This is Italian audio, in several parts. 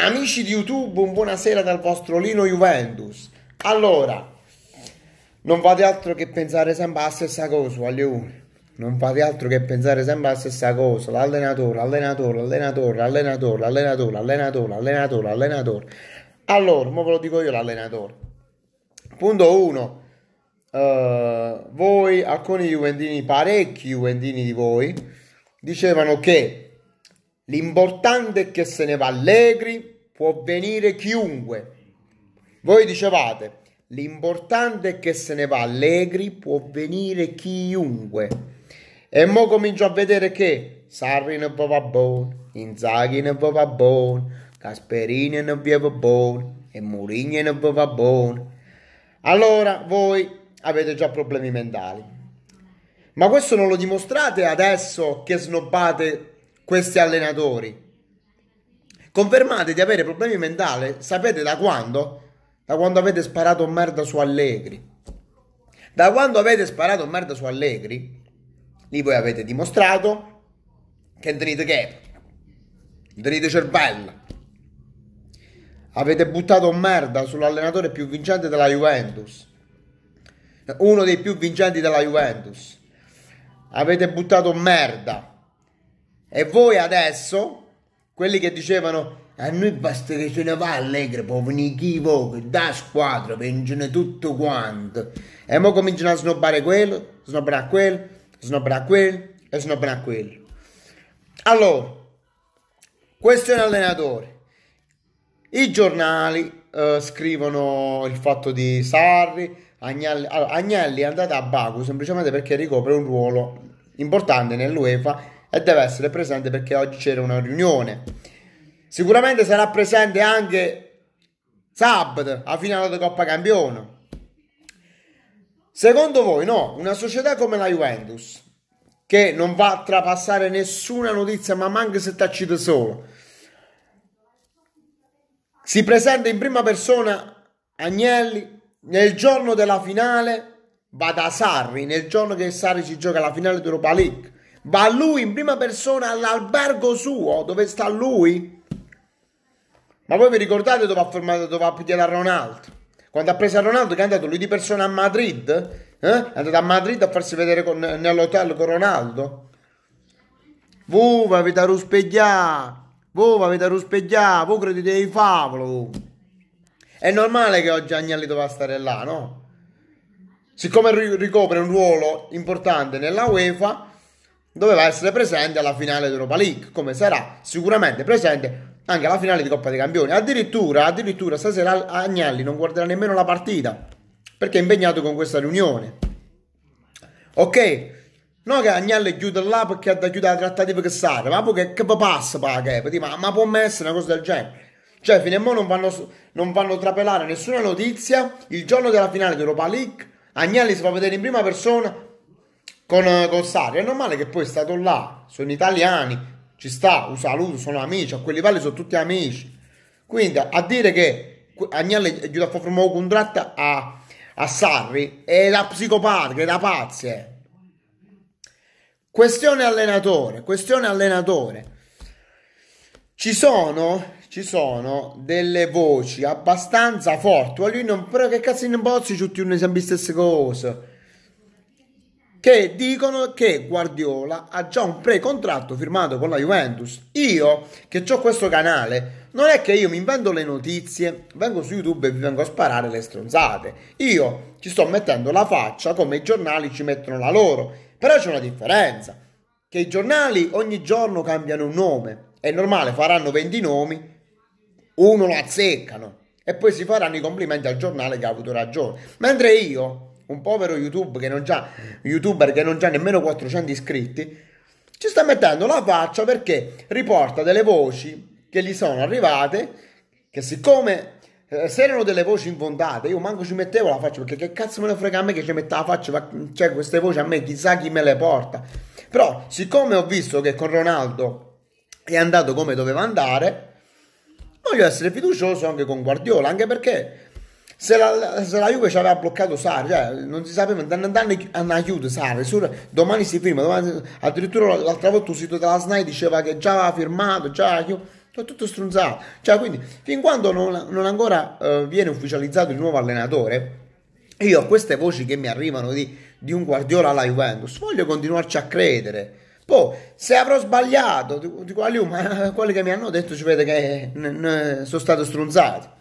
Amici di YouTube, un buonasera dal vostro Lino Juventus. Allora, non fate altro che pensare sempre alla stessa cosa, Aglione. Non fate altro che pensare sempre alla stessa cosa. L'allenatore, allenatore, allenatore, allenatore, allenatore, allenatore, allenatore, allenatore. Allora, ora ve lo dico io l'allenatore. Punto 1. Uh, eh, voi, alcuni juventini, parecchi juventini di voi, dicevano che L'importante è che se ne va allegri, può venire chiunque. Voi dicevate, l'importante è che se ne va allegri, può venire chiunque. E mo comincio a vedere che Sarri ne va buono, Inzaghi ne va buono, Casperini ne va buono e Mourinho ne va buono. Allora voi avete già problemi mentali. Ma questo non lo dimostrate adesso che snobbate questi allenatori. Confermate di avere problemi mentali, sapete da quando? Da quando avete sparato merda su Allegri. Da quando avete sparato merda su Allegri, lì voi avete dimostrato che tenete che? tenete cervello. Avete buttato merda sull'allenatore più vincente della Juventus. Uno dei più vincenti della Juventus. Avete buttato merda e voi adesso, quelli che dicevano a noi basta che ce ne va Allegri, può venire chi vuole, da squadra, vengono tutto quanto. E mo cominciano a snobbare quello, snobbare quello, snobbare quello e snobbare quello. Allora, questo è un allenatore. I giornali eh, scrivono il fatto di Sarri, Agnelli, allora, Agnelli è andato a Baku semplicemente perché ricopre un ruolo importante nell'UEFA e deve essere presente perché oggi c'era una riunione. Sicuramente sarà presente anche sabato, a finale di Coppa Campione. Secondo voi, no, una società come la Juventus, che non va a trapassare nessuna notizia, ma manca se tacite solo, si presenta in prima persona Agnelli nel giorno della finale, va da Sarri, nel giorno che Sarri si gioca la finale di Europa League Va lui in prima persona all'albergo suo, dove sta lui? Ma voi vi ricordate dove ha fermato, dove ha pigliato Ronaldo? Quando ha preso Ronaldo che è andato lui di persona a Madrid? Eh? È andato a Madrid a farsi vedere con, nell'hotel con Ronaldo? Voi vi avete ruspegliato! Voi vi avete ruspegliato! Voi credete ai favolo! È normale che oggi Agnelli doveva stare là, no? Siccome ricopre un ruolo importante nella UEFA, doveva essere presente alla finale d'Europa League, come sarà sicuramente presente anche alla finale di Coppa dei Campioni. Addirittura, addirittura stasera Agnelli non guarderà nemmeno la partita perché è impegnato con questa riunione. Ok, non che Agnelli chiude là perché ha da chiudere la trattativa che serve, ma poi che, che passa per ma, ma può essere una cosa del genere. Cioè, fino a mo non vanno, non vanno trapelare nessuna notizia. Il giorno della finale di League, Agnelli si fa vedere in prima persona con, con Sari. È normale che poi è stato là, sono italiani, ci sta, un saluto, sono amici, a quelli livelli sono tutti amici. Quindi a dire che Agnelli è giunto a firmare un contratto a, a Sarri è la psicopatica, è la pazze. Eh. Questione allenatore, questione allenatore. Ci sono, ci sono delle voci abbastanza forti, ma non, però che cazzo in bozzi tutti un esempio stesse cose che dicono che Guardiola ha già un pre-contratto firmato con la Juventus. Io, che ho questo canale, non è che io mi invento le notizie, vengo su YouTube e vi vengo a sparare le stronzate. Io ci sto mettendo la faccia come i giornali ci mettono la loro. Però c'è una differenza, che i giornali ogni giorno cambiano un nome. È normale, faranno 20 nomi, uno lo azzeccano e poi si faranno i complimenti al giornale che ha avuto ragione. Mentre io un povero YouTube che non già, youtuber che non ha nemmeno 400 iscritti, ci sta mettendo la faccia perché riporta delle voci che gli sono arrivate, che siccome eh, se erano delle voci infondate, io manco ci mettevo la faccia perché che cazzo me ne frega a me che ci metta la faccia, ma, cioè queste voci a me chissà chi me le porta. Però siccome ho visto che con Ronaldo è andato come doveva andare, voglio essere fiducioso anche con Guardiola, anche perché se la, se la Juve ci aveva bloccato Sarri, cioè, non si sapeva, andando a chiudere Sarri, sur, domani si firma, domani, addirittura l'altra volta un sito della SNAI diceva che già aveva firmato, già chiuso tutto strunzato. Cioè, quindi, fin quando non, non ancora uh, viene ufficializzato il nuovo allenatore, io a queste voci che mi arrivano di, di, un Guardiola alla Juventus, voglio continuarci a credere. Poi, se avrò sbagliato, di, dico a ma quelli che mi hanno detto ci vede che n- n- sono stato strunzato.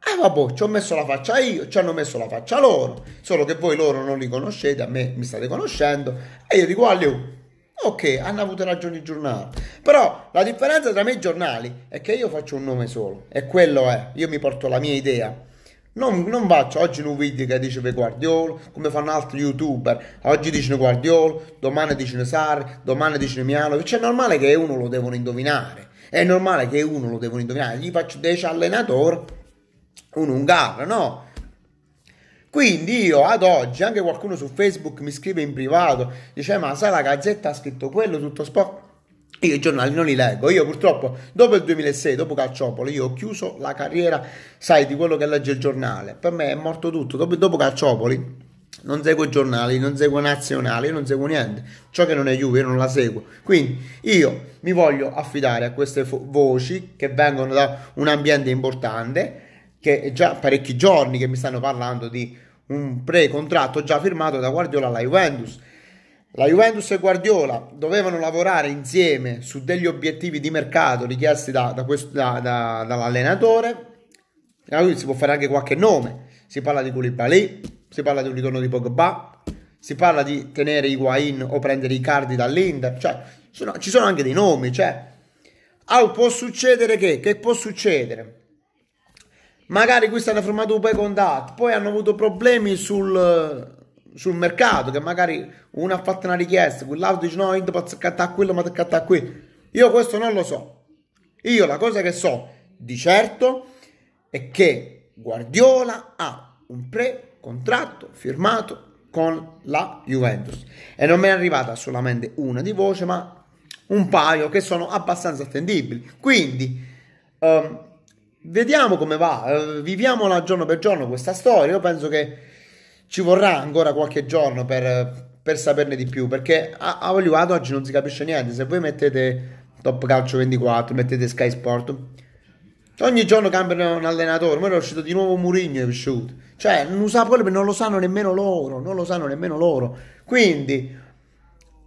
Ah vabbè, ci ho messo la faccia io, ci hanno messo la faccia loro, solo che voi loro non li conoscete, a me mi state conoscendo, e io dico a ah, ok, hanno avuto ragione i giornali, però la differenza tra me e i giornali è che io faccio un nome solo, e quello è, io mi porto la mia idea, non, non, faccio oggi un video che dice Guardiola, come fanno altri youtuber. Oggi dicono Guardiola, domani dicono Sarri, domani dicono Miano. Cioè è normale che uno lo devono indovinare. È normale che uno lo devono indovinare. Gli faccio 10 allenatori un Ungar, no? Quindi io ad oggi, anche qualcuno su Facebook mi scrive in privato, dice ma sai la gazzetta ha scritto quello, tutto sporco. Io i giornali non li leggo, io purtroppo dopo il 2006, dopo Calciopoli, io ho chiuso la carriera, sai, di quello che legge il giornale. Per me è morto tutto, dopo, dopo Calciopoli non seguo i giornali, non seguo nazionali, non seguo niente. Ciò che non è Juve, io non la seguo. Quindi io mi voglio affidare a queste fo- voci che vengono da un ambiente importante che è già parecchi giorni che mi stanno parlando di un pre-contratto già firmato da Guardiola alla Juventus. La Juventus e Guardiola dovevano lavorare insieme su degli obiettivi di mercato richiesti da, da questo, da, dall'allenatore. si può fare anche qualche nome. Si parla di Koulibaly, si parla di un ritorno di Pogba, si parla di tenere Higuain o prendere i cardi dall'Inter. Cioè, sono, ci sono anche dei nomi. Cioè. Ah, può succedere che? Che può succedere? magari questi hanno firmato poi contratti, poi hanno avuto problemi sul, sul, mercato, che magari uno ha fatto una richiesta, quell'altro dice no, io posso accattare quello, ma ti accattare qui. Io questo non lo so. Io la cosa che so di certo è che Guardiola ha un pre-contratto firmato con la Juventus e non mi è arrivata solamente una di voce, ma un paio che sono abbastanza attendibili. Quindi... Um, vediamo come va, eh, viviamola giorno per giorno questa storia. Io penso che ci vorrà ancora qualche giorno per, per saperne di più, perché a, a oggi non si capisce niente. Se voi mettete Top Calcio 24, mettete Sky Sport, ogni giorno cambiano un allenatore. Ora è uscito di nuovo Murigno è uscito. Cioè, non, sa, non lo sanno nemmeno loro, non lo sanno nemmeno loro. Quindi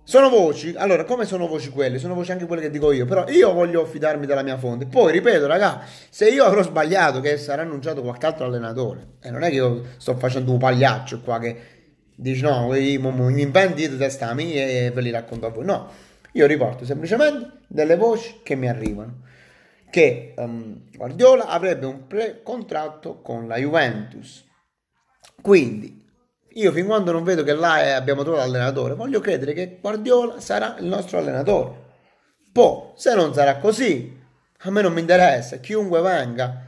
sono voci, allora come sono voci quelle? Sono voci anche quelle che dico io, però io voglio fidarmi della mia fonte. Poi ripeto, raga, se io avrò sbagliato che sarà annunciato qualche altro allenatore, e eh, non è che io sto facendo un pagliaccio qua che dici no, mi inventi di testa mia e ve li racconto a voi. No, io riporto semplicemente delle voci che mi arrivano. Che um, Guardiola avrebbe un pre-contratto con la Juventus. Quindi io fin quando non vedo che là abbiamo trovato l'allenatore, voglio credere che Guardiola sarà il nostro allenatore. Poi, se non sarà così, a me non mi interessa, chiunque venga,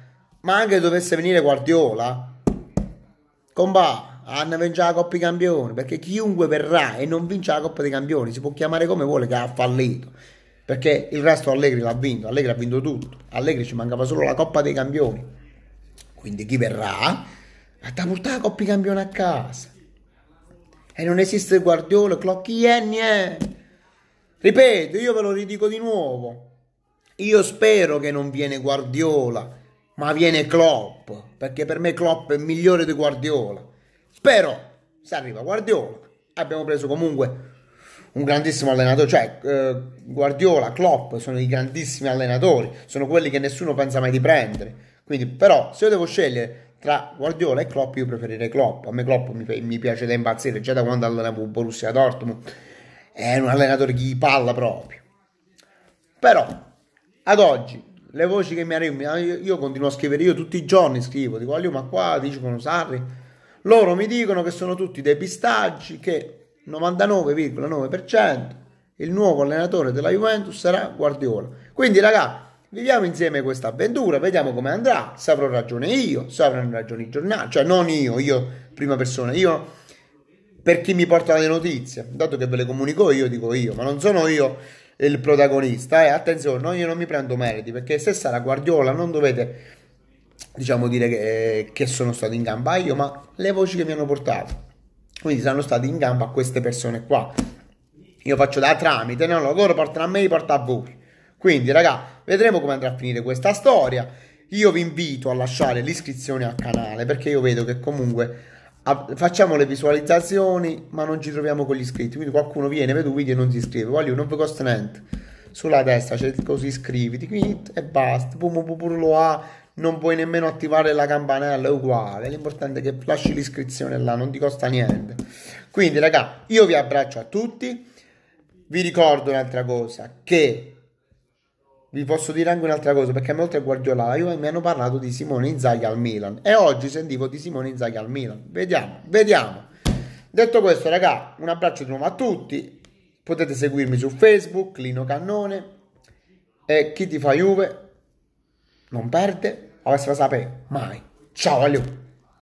ma anche se dovesse venire Guardiola, comba, hanno vinto la Coppa dei Campioni, perché chiunque verrà e non vince la Coppa dei Campioni si può chiamare come vuole che ha fallito, perché il resto Allegri l'ha vinto, Allegri ha vinto tutto, Allegri ci mancava solo la Coppa dei Campioni, quindi chi verrà Ma ti ha portato la Coppa dei Campioni a casa. E non esiste Guardiola, Klopp, chi è, eh. Ripeto, io ve lo ridico di nuovo. Io spero che non viene Guardiola, ma viene Klopp, perché per me Klopp è migliore di Guardiola. Spero, se arriva Guardiola, abbiamo preso comunque un grandissimo allenatore, cioè eh, Guardiola, Klopp sono i grandissimi allenatori, sono quelli che nessuno pensa mai di prendere. Quindi, però, se io devo scegliere tra Guardiola e Klopp io preferirei Klopp. A me Klopp mi, mi piace da impazzire già da quando allenavo Borussia Dortmund. È un allenatore che gli palla proprio. Però ad oggi le voci che mi arrivano, io continuo a scrivere, io tutti i giorni scrivo, dico, voglio ma qua dicono Sarri, loro mi dicono che sono tutti dei pistaggi, che 99,9% il nuovo allenatore della Juventus sarà Guardiola. Quindi ragazzi, Viviamo insieme questa avventura, vediamo come andrà, se avrò ragione io, se avranno ragione i giornali, cioè non io, io prima persona, io per chi mi porta le notizie, dato che ve le comunico io, dico io, ma non sono io il protagonista, eh, attenzione, no, io non mi prendo meriti, perché se sarà Guardiola non dovete diciamo dire che, che, sono stato in gamba io, ma le voci che mi hanno portato. Quindi sono stati in gamba queste persone qua. Io faccio da tramite, no? Loro portano a me, io porto a voi. Quindi, ragazzi, Vedremo come andrà a finire questa storia. Io vi invito a lasciare l'iscrizione al canale perché io vedo che comunque facciamo le visualizzazioni ma non ci troviamo con gli iscritti. Quindi qualcuno viene, vede un video e non si iscrive. Voglio, non vi costa niente. Sulla destra c'è il iscriviti e basta. Pum, pum, pum, lo ha non puoi nemmeno attivare la campanella, è uguale. L'importante è che lasci l'iscrizione là, non ti costa niente. Quindi, raga, io vi abbraccio a tutti. Vi ricordo un'altra cosa che vi posso dire anche un'altra cosa perché molto è guardiolaio e mi hanno parlato di Simone Inzaghi al Milan e oggi sentivo di Simone Inzaghi al Milan vediamo vediamo detto questo raga un abbraccio di nuovo a tutti potete seguirmi su Facebook Lino Cannone e chi ti fa Juve non perde o se lo mai ciao aiuto.